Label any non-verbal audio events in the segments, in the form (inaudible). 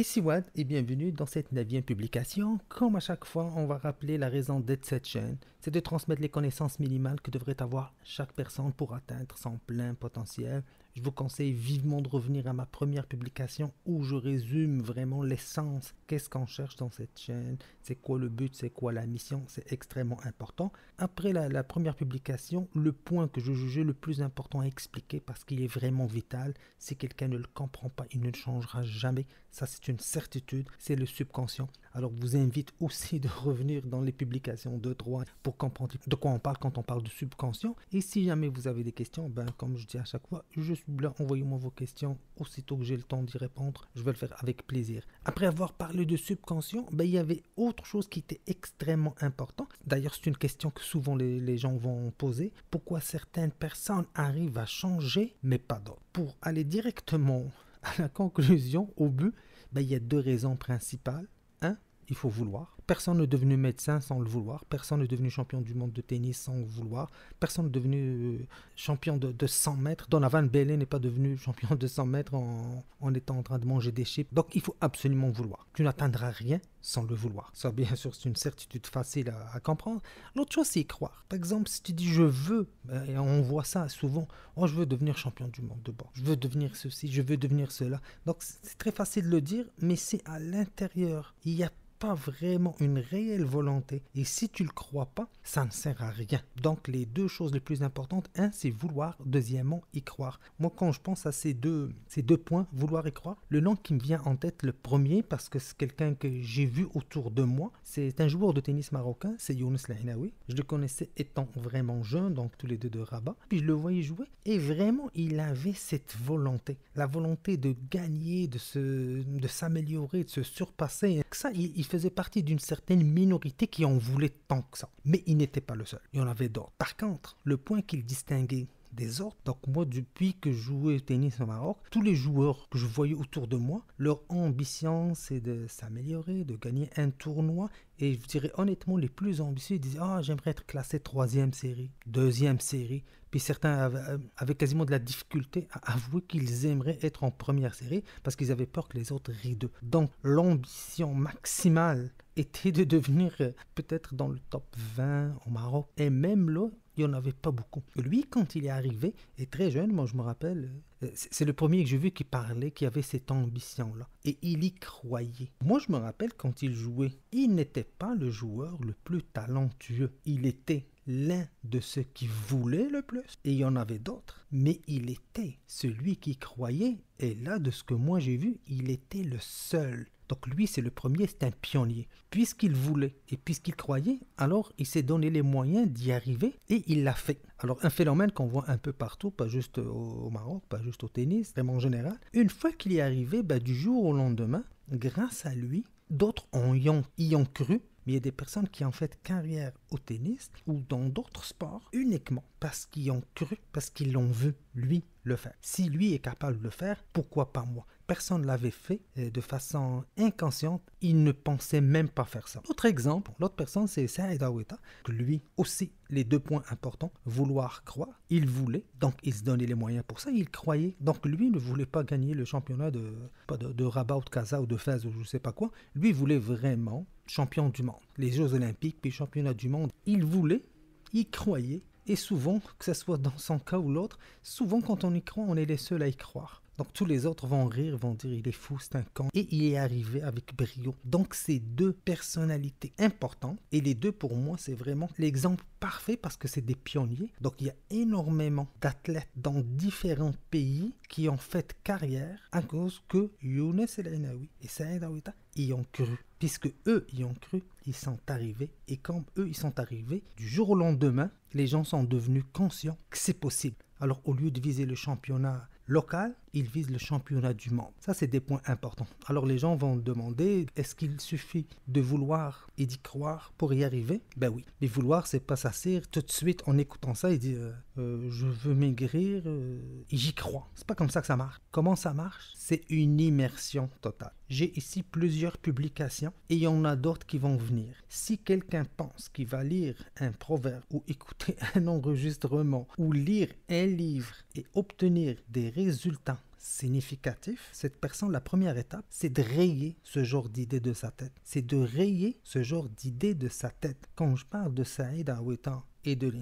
ici Watt et bienvenue dans cette neuvième publication. Comme à chaque fois, on va rappeler la raison d'être cette chaîne, c'est de transmettre les connaissances minimales que devrait avoir chaque personne pour atteindre son plein potentiel. Je vous conseille vivement de revenir à ma première publication où je résume vraiment l'essence. Qu'est-ce qu'on cherche dans cette chaîne C'est quoi le but C'est quoi la mission C'est extrêmement important. Après la, première publication, le point que je jugeais le plus important à expliquer parce qu'il est vraiment vital, si quelqu'un ne le comprend pas, il ne changera jamais. Ça, c'est certitude, c'est le subconscient. Alors vous invite aussi de revenir dans les publications de droit pour comprendre de quoi on parle quand on parle de subconscient. Et si jamais vous avez des questions, ben, comme je dis à chaque fois, je suis là, envoyez-moi vos questions. Aussitôt que j'ai le temps d'y répondre, je vais le faire avec plaisir. Après avoir parlé de subconscient, ben, il y avait autre chose qui était extrêmement important. D'ailleurs, c'est une question que souvent les gens vont poser. Pourquoi certaines personnes arrivent à changer, mais pas d'autres Pour aller directement à la conclusion, au but, ben, il y a deux raisons principales. Un, hein, il faut vouloir. Personne n'est devenu médecin sans le vouloir. Personne n'est devenu champion du monde de tennis sans le vouloir. Personne n'est devenu euh, champion de, 100 mètres. Donovan Belen n'est pas devenu (laughs) champion de 100 mètres en, étant en train de manger des chips. Donc il faut absolument vouloir. Tu n'atteindras rien sans le vouloir. Ça, bien sûr, c'est une certitude facile à, comprendre. L'autre chose, c'est y croire. Par exemple, si tu dis je veux, euh, et on voit ça souvent, oh, je veux devenir champion du monde de bord. Je veux devenir ceci, je veux devenir cela. Donc c'est très facile de le dire, mais c'est à l'intérieur. Il n'y a pas vraiment une réelle volonté. Et si tu le crois pas, ça ne sert à rien. Donc les deux choses les plus importantes, un, c'est vouloir, deuxièmement, y croire. Moi, quand je pense à ces deux, ces deux points, vouloir et croire, le nom qui me vient en tête, le premier, parce que c'est quelqu'un que j'ai vu autour de moi, c'est un joueur de tennis marocain, c'est Younes Lahinaoui. Je le connaissais étant vraiment jeune, donc tous les deux de Rabat. Puis je le voyais jouer et vraiment, il avait cette volonté, la volonté de gagner, de se, de s'améliorer, de se surpasser. Ça, il faisait partie d'une certaines minorités qui en voulaient tant que ça. Mais il n'était pas le seul. Il y en avait d'autres. Par contre, le point qu'il distinguait des autres. Donc moi, depuis que je jouais au tennis au Maroc, tous les joueurs que je voyais autour de moi, leur ambition, c'est de s'améliorer, de gagner un tournoi. Et je dirais honnêtement, les plus ambitieux disaient, ah, j'aimerais être classé troisième série, deuxième série. Puis certains euh, avaient quasiment de la difficulté à avouer qu'ils aimeraient être en première série parce qu'ils avaient peur que les autres rient d'eux. Donc l'ambition maximale était de devenir euh, peut-être dans le top 20 au Maroc. Et même là, il n'y en avait pas beaucoup. Lui, quand il est arrivé, est très jeune, moi je me rappelle, euh, c'est le premier que j'ai vu qui parlait, qui avait cette ambition-là. Et il y croyait. Moi, je me rappelle quand il jouait, il n'était pas le joueur le plus talentueux. Il était l'un de ceux qui voulaient le plus, et il y en avait d'autres, mais il était celui qui croyait, et là, de ce que moi j'ai vu, il était le seul donc lui, c'est le premier, c'est un pionnier. Puisqu'il voulait et puisqu'il croyait, alors il s'est donné les moyens d'y arriver et il l'a fait. Alors un phénomène qu'on voit un peu partout, pas juste au Maroc, pas juste au tennis, vraiment en général. Une fois qu'il est arrivé, bah, du jour au lendemain, grâce à lui, d'autres ont, y ont cru mais il y a des personnes qui ont fait carrière au tennis ou dans d'autres sports uniquement parce qu'ils ont cru, parce qu'ils l'ont vu, lui, le faire. Si lui est capable de le faire, pourquoi pas moi personne ne l'avait fait euh, de façon inconsciente. Il ne pensait même pas faire ça. Autre exemple, l'autre personne, c'est Saïd Aweta. Lui aussi, les deux points importants, vouloir croire, il voulait, donc il se donnait les moyens pour ça, il croyait. Donc lui ne voulait pas gagner le championnat de, de, Rabat ou de Casa ou de Fès ou je ne sais pas quoi. Lui voulait vraiment champion du monde. Les Jeux olympiques puis championnat du monde, il voulait, il croyait. Et souvent, que ce soit dans son cas ou l'autre, souvent quand on y croit, on est les seuls à y croire. Donc tous les autres vont rire, vont dire il est fou, c'est un con. Et il est arrivé avec brio. Donc ces deux personnalités importantes, et les deux pour moi, c'est vraiment l'exemple parfait parce que c'est des pionniers. Donc il y a énormément d'athlètes dans différents pays qui ont fait carrière à cause que Younes El Ainaoui et Saïd Aouita y ont cru. Puisque eux y ont cru, ils sont arrivés. Et quand eux y sont arrivés, du jour au lendemain, les gens sont devenus conscients que c'est possible. Alors au lieu de viser le championnat local, il vise le championnat du monde. Ça, c'est des points importants. Alors les gens vont demander, est-ce qu'il suffit de vouloir et d'y croire pour y arriver Ben oui. Mais vouloir, c'est pas s'asseoir tout de suite en écoutant ça et dire, euh, euh, je veux maigrir euh, et j'y crois. C'est pas comme ça que ça marche. Comment ça marche C'est une immersion totale. J'ai ici plusieurs publications et il y en a d'autres qui vont venir. Si quelqu'un pense qu'il va lire un proverbe ou écouter (laughs) un enregistrement ou lire un livre et obtenir des résultats significatifs, cette personne, la première étape, c'est de rayer ce genre d'idée de sa tête. C'est de rayer ce genre d'idée de sa tête. Quand je parle de Saïd Awetan, et de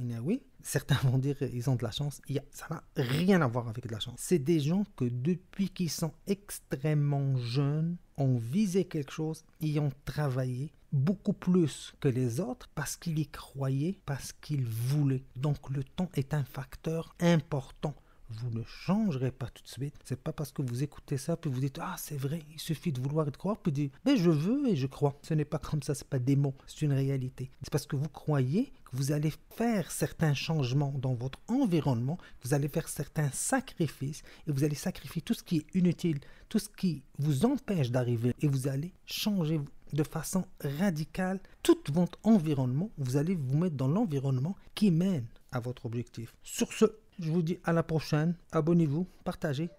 certains vont dire qu'ils ont de la chance. Ça n'a rien à voir avec de la chance. C'est des gens que depuis qu'ils sont extrêmement jeunes, ont visé quelque chose, y ont travaillé beaucoup plus que les autres parce qu'ils y croyaient, parce qu'ils voulaient. Donc le temps est un facteur important vous ne changerez pas tout de suite. C'est pas parce que vous écoutez ça puis vous dites ah c'est vrai, il suffit de vouloir et de croire puis dire mais je veux et je crois. Ce n'est pas comme ça, c'est pas des mots, c'est une réalité. C'est parce que vous croyez que vous allez faire certains changements dans votre environnement, vous allez faire certains sacrifices et vous allez sacrifier tout ce qui est inutile, tout ce qui vous empêche d'arriver et vous allez changer de façon radicale tout votre environnement. Vous allez vous mettre dans l'environnement qui mène à votre objectif. Sur ce, je vous dis à la prochaine. Abonnez-vous, partagez